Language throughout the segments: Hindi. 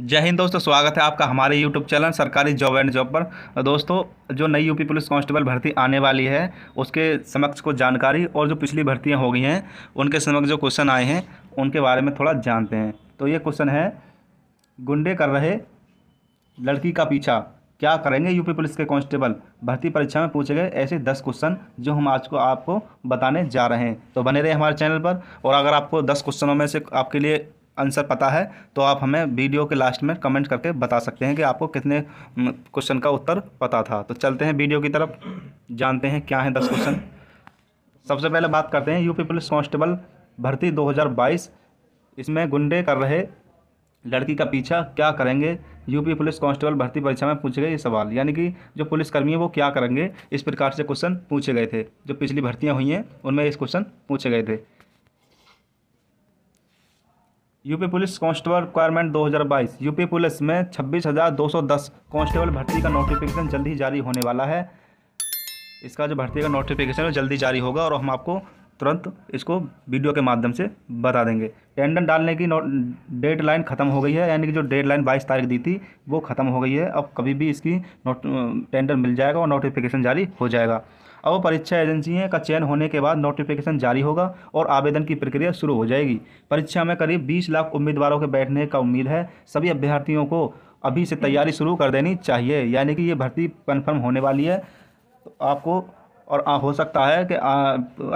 जय हिंद दोस्तों स्वागत है आपका हमारे यूट्यूब चैनल सरकारी जॉब एंड जॉब पर दोस्तों जो नई यूपी पुलिस कांस्टेबल भर्ती आने वाली है उसके समक्ष को जानकारी और जो पिछली भर्तियां हो गई हैं उनके समक्ष जो क्वेश्चन आए हैं उनके बारे में थोड़ा जानते हैं तो ये क्वेश्चन है गुंडे कर रहे लड़की का पीछा क्या करेंगे यूपी पुलिस के कांस्टेबल भर्ती परीक्षा में पूछे गए ऐसे दस क्वेश्चन जो हम आज को आपको बताने जा रहे हैं तो बने रहे हमारे चैनल पर और अगर आपको दस क्वेश्चनों में से आपके लिए आंसर पता है तो आप हमें वीडियो के लास्ट में कमेंट करके बता सकते हैं कि आपको कितने क्वेश्चन का उत्तर पता था तो चलते हैं वीडियो की तरफ जानते हैं क्या है दस क्वेश्चन सबसे पहले बात करते हैं यूपी पुलिस कांस्टेबल भर्ती 2022 इसमें गुंडे कर रहे लड़की का पीछा क्या करेंगे यूपी पुलिस कांस्टेबल भर्ती परीक्षा में पूछे गए ये सवाल यानी कि जो पुलिसकर्मी है वो क्या करेंगे इस प्रकार से क्वेश्चन पूछे गए थे जो पिछली भर्तियाँ हुई हैं उनमें इस क्वेश्चन पूछे गए थे UP police constable requirement 2022 UP police में 26,210 कांस्टेबल भर्ती का नोटिफिकेशन जल्द ही जारी होने वाला है इसका जो भर्ती का नोटिफिकेशन है जल्दी जारी होगा और हम आपको तुरंत इसको वीडियो के माध्यम से बता देंगे टेंडर डालने की डेड लाइन ख़त्म हो गई है यानी कि जो डेड लाइन बाईस तारीख दी थी वो ख़त्म हो गई है अब कभी भी इसकी टेंडर मिल जाएगा और नोटिफिकेशन जारी हो जाएगा अब परीक्षा एजेंसियों का चयन होने के बाद नोटिफिकेशन जारी होगा और आवेदन की प्रक्रिया शुरू हो जाएगी परीक्षा में करीब बीस लाख उम्मीदवारों के बैठने का उम्मीद है सभी अभ्यर्थियों को अभी से तैयारी शुरू कर देनी चाहिए यानी कि ये भर्ती कन्फर्म होने वाली है तो आपको और आ, हो सकता है कि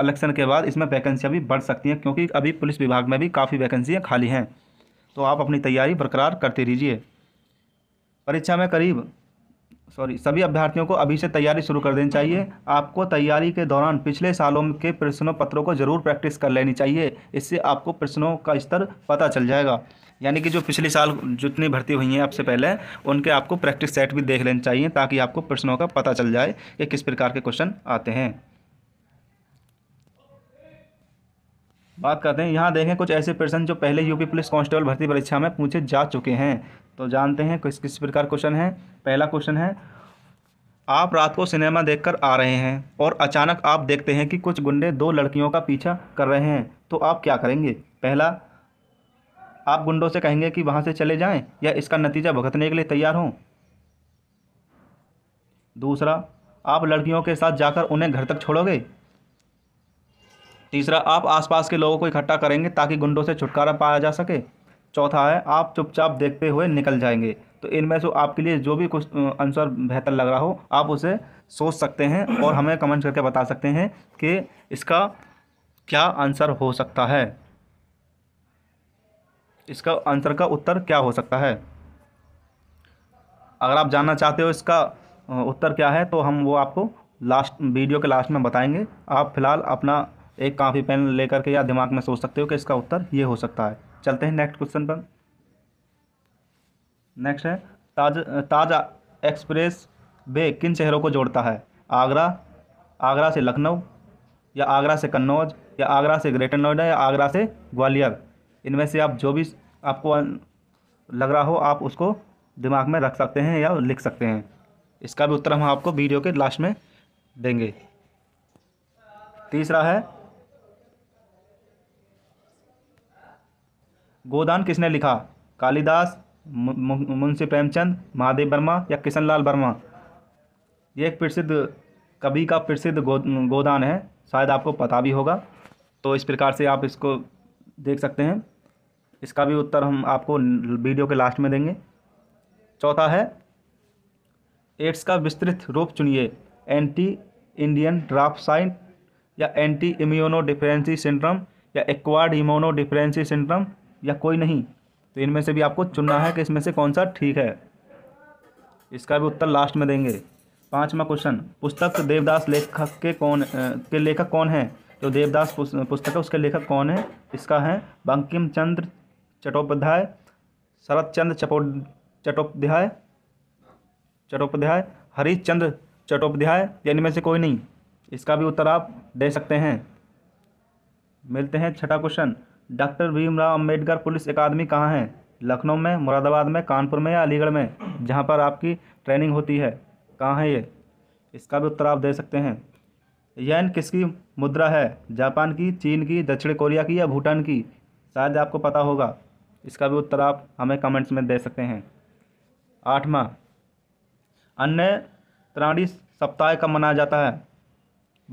इलेक्शन के बाद इसमें वैकेंसियाँ भी बढ़ सकती हैं क्योंकि अभी पुलिस विभाग में भी काफ़ी वैकेंसियाँ खाली हैं तो आप अपनी तैयारी बरकरार करते रहिए परीक्षा में करीब सॉरी सभी अभ्यर्थियों को अभी से तैयारी शुरू कर देनी चाहिए आपको तैयारी के दौरान पिछले सालों के प्रश्नों पत्रों को जरूर प्रैक्टिस कर लेनी चाहिए इससे आपको प्रश्नों का स्तर पता चल जाएगा यानी कि जो पिछले साल जितनी भर्ती हुई हैं आपसे पहले उनके आपको प्रैक्टिस सेट भी देख लेने चाहिए ताकि आपको प्रश्नों का पता चल जाए कि किस प्रकार के क्वेश्चन आते हैं बात करते हैं यहाँ देखें कुछ ऐसे प्रश्न जो पहले यूपी पुलिस कांस्टेबल भर्ती परीक्षा में पूछे जा चुके हैं तो जानते हैं किस किस प्रकार क्वेश्चन है पहला क्वेश्चन है आप रात को सिनेमा देखकर आ रहे हैं और अचानक आप देखते हैं कि कुछ गुंडे दो लड़कियों का पीछा कर रहे हैं तो आप क्या करेंगे पहला आप गुंडों से कहेंगे कि वहाँ से चले जाएं या इसका नतीजा भुगतने के लिए तैयार हों दूसरा आप लड़कियों के साथ जाकर उन्हें घर तक छोड़ोगे तीसरा आप आसपास के लोगों को इकट्ठा करेंगे ताकि गुंडों से छुटकारा पाया जा सके चौथा है आप चुपचाप देखते हुए निकल जाएंगे तो इनमें से आपके लिए जो भी कुछ आंसर बेहतर लग रहा हो आप उसे सोच सकते हैं और हमें कमेंट करके बता सकते हैं कि इसका क्या आंसर हो सकता है इसका आंसर का उत्तर क्या हो सकता है अगर आप जानना चाहते हो इसका उत्तर क्या है तो हम वो आपको लास्ट वीडियो के लास्ट में बताएंगे आप फ़िलहाल अपना एक काफ़ी पेन लेकर के या दिमाग में सोच सकते हो कि इसका उत्तर ये हो सकता है चलते हैं नेक्स्ट क्वेश्चन पर नेक्स्ट है ताज ताज एक्सप्रेस वे किन शहरों को जोड़ता है आगरा आगरा से लखनऊ या आगरा से कन्नौज या आगरा से ग्रेटर नोएडा या आगरा से ग्वालियर इनमें से आप जो भी आपको लग रहा हो आप उसको दिमाग में रख सकते हैं या लिख सकते हैं इसका भी उत्तर हम आपको वीडियो के लास्ट में देंगे तीसरा है गोदान किसने लिखा कालिदास मुंशी प्रेमचंद महादेव वर्मा या किशन लाल वर्मा ये एक प्रसिद्ध कवि का प्रसिद्ध गो, गोदान है शायद आपको पता भी होगा तो इस प्रकार से आप इसको देख सकते हैं इसका भी उत्तर हम आपको वीडियो के लास्ट में देंगे चौथा है एड्स का विस्तृत रूप चुनिए एंटी इंडियन ड्राफ्ट साइन या एंटी इम्यूनो डिफरेंसी सिंड्रम या एक्वाड इम्यूनो डिफरेंसी सिंड्रम या कोई नहीं तो इनमें से भी आपको चुनना है कि इसमें से कौन सा ठीक है इसका भी उत्तर लास्ट में देंगे पाँचवा क्वेश्चन पुस्तक देवदास लेखक के कौन के लेखक कौन है जो तो देवदास पुस्तक है उसके लेखक कौन है इसका है बंकिम चंद्र चट्टोपाध्याय शरत चंद्र चपो चट्टोपाध्याय चट्टोपाध्याय हरिश्चंद्र चट्टोपाध्याय इनमें से कोई नहीं इसका भी उत्तर आप दे सकते हैं मिलते हैं छठा question doctor Bhimrao Ambedkar police अकादमी कहाँ है लखनऊ में मुरादाबाद में कानपुर में या अलीगढ़ में जहाँ पर आपकी ट्रेनिंग होती है कहाँ है ये इसका भी उत्तर आप दे सकते हैं येन किसकी मुद्रा है जापान की चीन की दक्षिण कोरिया की या भूटान की शायद आपको पता होगा इसका भी उत्तर आप हमें कमेंट्स में दे सकते हैं आठवां अन्य प्राणी सप्ताह कब मनाया जाता है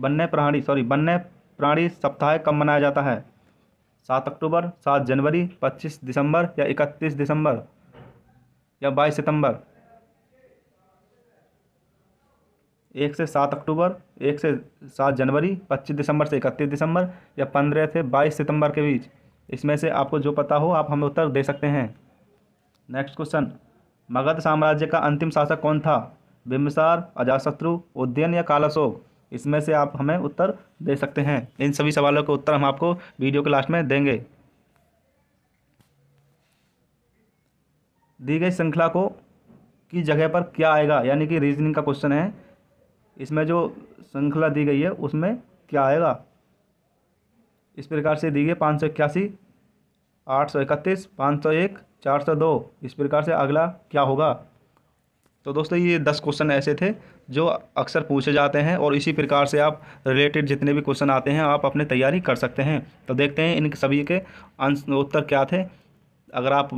बन्य प्राणी सॉरी वन्य प्राणी सप्ताह कब मनाया जाता है सात अक्टूबर सात जनवरी पच्चीस दिसंबर या इकतीस दिसंबर या बाईस सितंबर एक से सात अक्टूबर एक से सात जनवरी पच्चीस दिसंबर से इकतीस दिसंबर या पंद्रह से बाईस सितंबर के बीच इसमें से आपको जो पता हो आप हमें उत्तर दे सकते हैं नेक्स्ट क्वेश्चन मगध साम्राज्य का अंतिम शासक कौन था बिम्बसार अजाशत्रु उद्यन या कालाशोक इसमें से आप हमें उत्तर दे सकते हैं इन सभी सवालों के उत्तर हम आपको वीडियो के लास्ट में देंगे दी गई श्रृंखला को की जगह पर क्या आएगा यानी कि रीजनिंग का क्वेश्चन है इसमें जो श्रृंखला दी गई है उसमें क्या आएगा इस प्रकार से दी गई पाँच सौ इक्यासी आठ सौ इकतीस पाँच सौ एक चार सौ दो इस प्रकार से अगला क्या होगा तो दोस्तों ये दस क्वेश्चन ऐसे थे जो अक्सर पूछे जाते हैं और इसी प्रकार से आप रिलेटेड जितने भी क्वेश्चन आते हैं आप अपने तैयारी कर सकते हैं तो देखते हैं इन सभी के उत्तर क्या थे अगर आप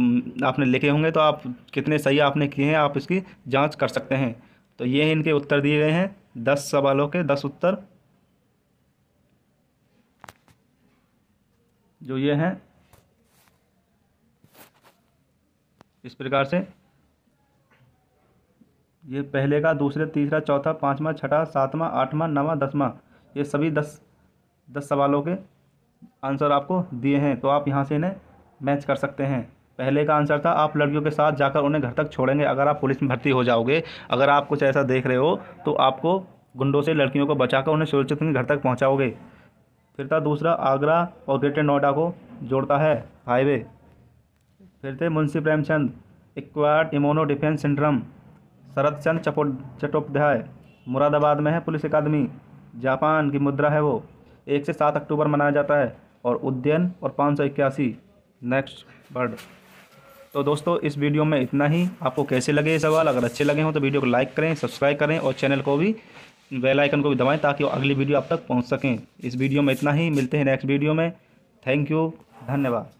आपने लिखे होंगे तो आप कितने सही आपने किए हैं आप इसकी जांच कर सकते हैं तो ये इनके उत्तर दिए गए हैं दस सवालों के दस उत्तर जो ये हैं इस प्रकार से ये पहले का दूसरे तीसरा चौथा पाँचवा छठा सातवां आठवां नवा दसवां ये सभी दस दस सवालों के आंसर आपको दिए हैं तो आप यहाँ से इन्हें मैच कर सकते हैं पहले का आंसर था आप लड़कियों के साथ जाकर उन्हें घर तक छोड़ेंगे अगर आप पुलिस में भर्ती हो जाओगे अगर आप कुछ ऐसा देख रहे हो तो आपको गुंडों से लड़कियों को बचाकर उन्हें सुरक्षित घर तक पहुँचाओगे फिर था दूसरा आगरा और ग्रेटर नोएडा को जोड़ता है हाईवे फिर थे Munshi Premchand acquired immuno deficiency syndrome Sharad Chand Chattopadhyay Moradabad में है पुलिस अकादमी जापान की मुद्रा है वो एक से सात अक्टूबर मनाया जाता है और उद्यन और पाँच सौ इक्यासी नेक्स्ट बर्ड तो दोस्तों इस वीडियो में इतना ही आपको कैसे लगे ये सवाल अगर अच्छे लगे हों तो वीडियो को लाइक करें सब्सक्राइब करें और चैनल को भी बेल आइकन को भी दबाएं ताकि अगली वीडियो आप तक पहुंच सकें इस वीडियो में इतना ही मिलते हैं नेक्स्ट वीडियो में थैंक यू धन्यवाद